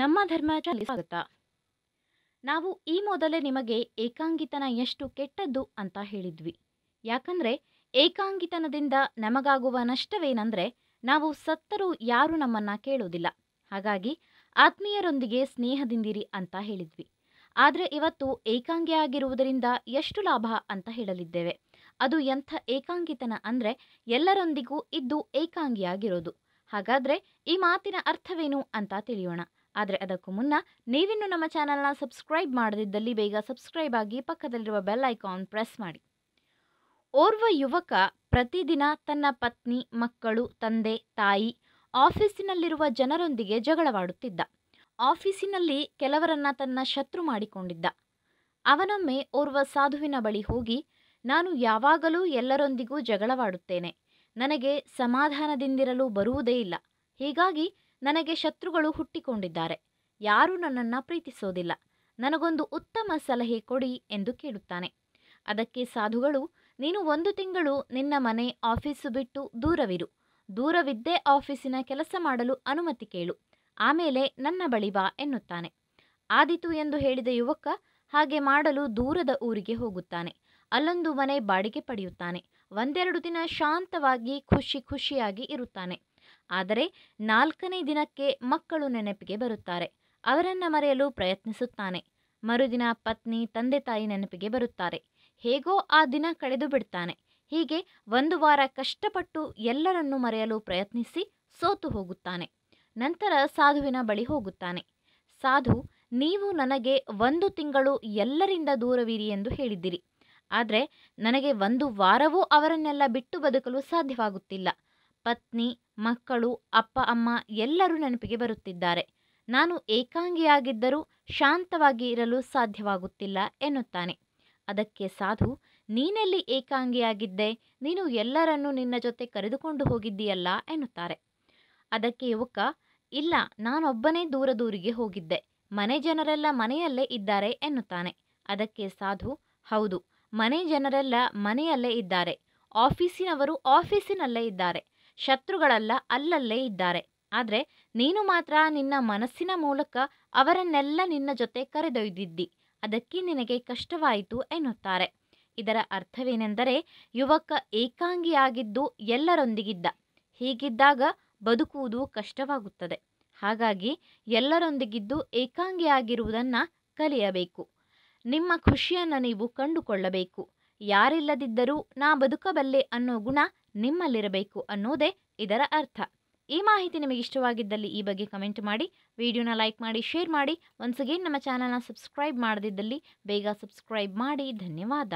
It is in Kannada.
ನಮ್ಮ ಧರ್ಮ ಸ್ವಾಗತ ನಾವು ಈ ಮೊದಲೇ ನಿಮಗೆ ಏಕಾಂಗಿತನ ಎಷ್ಟು ಕೆಟ್ಟದ್ದು ಅಂತ ಹೇಳಿದ್ವಿ ಯಾಕಂದ್ರೆ ಏಕಾಂಗಿತನದಿಂದ ನಮಗಾಗುವ ನಷ್ಟವೇನಂದ್ರೆ ನಾವು ಸತ್ತರೂ ಯಾರೂ ನಮ್ಮನ್ನ ಕೇಳೋದಿಲ್ಲ ಹಾಗಾಗಿ ಆತ್ಮೀಯರೊಂದಿಗೆ ಸ್ನೇಹದಿಂದಿರಿ ಅಂತ ಹೇಳಿದ್ವಿ ಆದರೆ ಇವತ್ತು ಆಗಿರುವುದರಿಂದ ಎಷ್ಟು ಲಾಭ ಅಂತ ಹೇಳಲಿದ್ದೇವೆ ಅದು ಎಂಥ ಏಕಾಂಗಿತನ ಅಂದರೆ ಎಲ್ಲರೊಂದಿಗೂ ಇದ್ದು ಏಕಾಂಗಿಯಾಗಿರೋದು ಹಾಗಾದರೆ ಈ ಮಾತಿನ ಅರ್ಥವೇನು ಅಂತ ತಿಳಿಯೋಣ ಆದರೆ ಅದಕ್ಕೂ ಮುನ್ನ ನೀವಿನ್ನು ನಮ್ಮ ಚಾನಲ್ನ ಸಬ್ಸ್ಕ್ರೈಬ್ ಮಾಡದಿದ್ದಲ್ಲಿ ಬೇಗ ಸಬ್ಸ್ಕ್ರೈಬ್ ಆಗಿ ಪಕ್ಕದಲ್ಲಿರುವ ಬೆಲ್ ಐಕಾನ್ ಪ್ರೆಸ್ ಮಾಡಿ ಓರ್ವ ಯುವಕ ಪ್ರತಿದಿನ ತನ್ನ ಪತ್ನಿ ಮಕ್ಕಳು ತಂದೆ ತಾಯಿ ಆಫೀಸಿನಲ್ಲಿರುವ ಜನರೊಂದಿಗೆ ಜಗಳವಾಡುತ್ತಿದ್ದ ಆಫೀಸಿನಲ್ಲಿ ಕೆಲವರನ್ನ ತನ್ನ ಶತ್ರು ಮಾಡಿಕೊಂಡಿದ್ದ ಅವನೊಮ್ಮೆ ಓರ್ವ ಸಾಧುವಿನ ಬಳಿ ಹೋಗಿ ನಾನು ಯಾವಾಗಲೂ ಎಲ್ಲರೊಂದಿಗೂ ಜಗಳವಾಡುತ್ತೇನೆ ನನಗೆ ಸಮಾಧಾನದಿಂದಿರಲು ಬರುವುದೇ ಇಲ್ಲ ಹೀಗಾಗಿ ನನಗೆ ಶತ್ರುಗಳು ಹುಟ್ಟಿಕೊಂಡಿದ್ದಾರೆ ಯಾರೂ ನನ್ನನ್ನು ಪ್ರೀತಿಸೋದಿಲ್ಲ ನನಗೊಂದು ಉತ್ತಮ ಸಲಹೆ ಕೊಡಿ ಎಂದು ಕೇಳುತ್ತಾನೆ ಅದಕ್ಕೆ ಸಾಧುಗಳು ನೀನು ಒಂದು ತಿಂಗಳು ನಿನ್ನ ಮನೆ ಆಫೀಸು ಬಿಟ್ಟು ದೂರವಿರು ದೂರವಿದ್ದೇ ಆಫೀಸಿನ ಕೆಲಸ ಮಾಡಲು ಅನುಮತಿ ಕೇಳು ಆಮೇಲೆ ನನ್ನ ಬಳಿ ಬಾ ಎನ್ನುತ್ತಾನೆ ಆದಿತು ಎಂದು ಹೇಳಿದ ಯುವಕ ಹಾಗೆ ಮಾಡಲು ದೂರದ ಊರಿಗೆ ಹೋಗುತ್ತಾನೆ ಅಲ್ಲೊಂದು ಮನೆ ಬಾಡಿಗೆ ಪಡೆಯುತ್ತಾನೆ ಒಂದೆರಡು ದಿನ ಶಾಂತವಾಗಿ ಖುಷಿ ಖುಷಿಯಾಗಿ ಇರುತ್ತಾನೆ ಆದರೆ ನಾಲ್ಕನೇ ದಿನಕ್ಕೆ ಮಕ್ಕಳು ನೆನಪಿಗೆ ಬರುತ್ತಾರೆ ಅವರನ್ನು ಮರೆಯಲು ಪ್ರಯತ್ನಿಸುತ್ತಾನೆ ಮರುದಿನ ಪತ್ನಿ ತಂದೆ ತಾಯಿ ನೆನಪಿಗೆ ಬರುತ್ತಾರೆ ಹೇಗೋ ಆ ದಿನ ಕಳೆದು ಬಿಡ್ತಾನೆ ಹೀಗೆ ಒಂದು ವಾರ ಕಷ್ಟಪಟ್ಟು ಎಲ್ಲರನ್ನು ಮರೆಯಲು ಪ್ರಯತ್ನಿಸಿ ಸೋತು ಹೋಗುತ್ತಾನೆ ನಂತರ ಸಾಧುವಿನ ಬಳಿ ಹೋಗುತ್ತಾನೆ ಸಾಧು ನೀವು ನನಗೆ ಒಂದು ತಿಂಗಳು ಎಲ್ಲರಿಂದ ದೂರವಿರಿ ಎಂದು ಹೇಳಿದ್ದೀರಿ ಆದರೆ ನನಗೆ ಒಂದು ವಾರವೂ ಅವರನ್ನೆಲ್ಲ ಬಿಟ್ಟು ಬದುಕಲು ಸಾಧ್ಯವಾಗುತ್ತಿಲ್ಲ ಪತ್ನಿ ಮಕ್ಕಳು ಅಪ್ಪ ಅಮ್ಮ ಎಲ್ಲರೂ ನೆನಪಿಗೆ ಬರುತ್ತಿದ್ದಾರೆ ನಾನು ಏಕಾಂಗಿಯಾಗಿದ್ದರೂ ಶಾಂತವಾಗಿ ಇರಲು ಸಾಧ್ಯವಾಗುತ್ತಿಲ್ಲ ಎನ್ನುತ್ತಾನೆ ಅದಕ್ಕೆ ಸಾಧು ನೀನೆಲ್ಲಿ ಏಕಾಂಗಿಯಾಗಿದ್ದೆ ನೀನು ಎಲ್ಲರನ್ನೂ ನಿನ್ನ ಜೊತೆ ಕರೆದುಕೊಂಡು ಹೋಗಿದ್ದೀಯಲ್ಲ ಎನ್ನುತ್ತಾರೆ ಅದಕ್ಕೆ ಯುವಕ ಇಲ್ಲ ನಾನೊಬ್ಬನೇ ದೂರ ದೂರಿಗೆ ಹೋಗಿದ್ದೆ ಮನೆ ಜನರೆಲ್ಲ ಮನೆಯಲ್ಲೇ ಇದ್ದಾರೆ ಎನ್ನುತ್ತಾನೆ ಅದಕ್ಕೆ ಸಾಧು ಹೌದು ಮನೆ ಜನರೆಲ್ಲ ಮನೆಯಲ್ಲೇ ಇದ್ದಾರೆ ಆಫೀಸಿನವರು ಆಫೀಸಿನಲ್ಲೇ ಇದ್ದಾರೆ ಶತ್ರುಗಳಲ್ಲ ಅಲ್ಲಲ್ಲೇ ಇದ್ದಾರೆ ಆದರೆ ನೀನು ಮಾತ್ರ ನಿನ್ನ ಮನಸ್ಸಿನ ಮೂಲಕ ಅವರನ್ನೆಲ್ಲ ನಿನ್ನ ಜೊತೆ ಕರೆದೊಯ್ದಿದ್ದಿ ಅದಕ್ಕೆ ನಿನಗೆ ಕಷ್ಟವಾಯಿತು ಎನ್ನುತ್ತಾರೆ ಇದರ ಅರ್ಥವೇನೆಂದರೆ ಯುವಕ ಏಕಾಂಗಿಯಾಗಿದ್ದು ಎಲ್ಲರೊಂದಿಗಿದ್ದ ಹೀಗಿದ್ದಾಗ ಬದುಕುವುದು ಕಷ್ಟವಾಗುತ್ತದೆ ಹಾಗಾಗಿ ಎಲ್ಲರೊಂದಿಗಿದ್ದು ಏಕಾಂಗಿಯಾಗಿರುವುದನ್ನು ಕಲಿಯಬೇಕು ನಿಮ್ಮ ಖುಷಿಯನ್ನು ನೀವು ಕಂಡುಕೊಳ್ಳಬೇಕು ಯಾರಿಲ್ಲದಿದ್ದರೂ ನಾ ಬದುಕಬಲ್ಲೆ ಅನ್ನೋ ಗುಣ ನಿಮ್ಮಲ್ಲಿರಬೇಕು ಅನ್ನೋದೇ ಇದರ ಅರ್ಥ ಈ ಮಾಹಿತಿ ನಿಮಗೆ ಇಷ್ಟವಾಗಿದ್ದಲ್ಲಿ ಈ ಬಗ್ಗೆ ಕಮೆಂಟ್ ಮಾಡಿ ವಿಡಿಯೋನ ಲೈಕ್ ಮಾಡಿ ಶೇರ್ ಮಾಡಿ ಒನ್ಸ್ ಅಗೇನ್ ನಮ್ಮ ಚಾನಲ್ನ ಸಬ್ಸ್ಕ್ರೈಬ್ ಮಾಡದಿದ್ದಲ್ಲಿ ಬೇಗ ಸಬ್ಸ್ಕ್ರೈಬ್ ಮಾಡಿ ಧನ್ಯವಾದ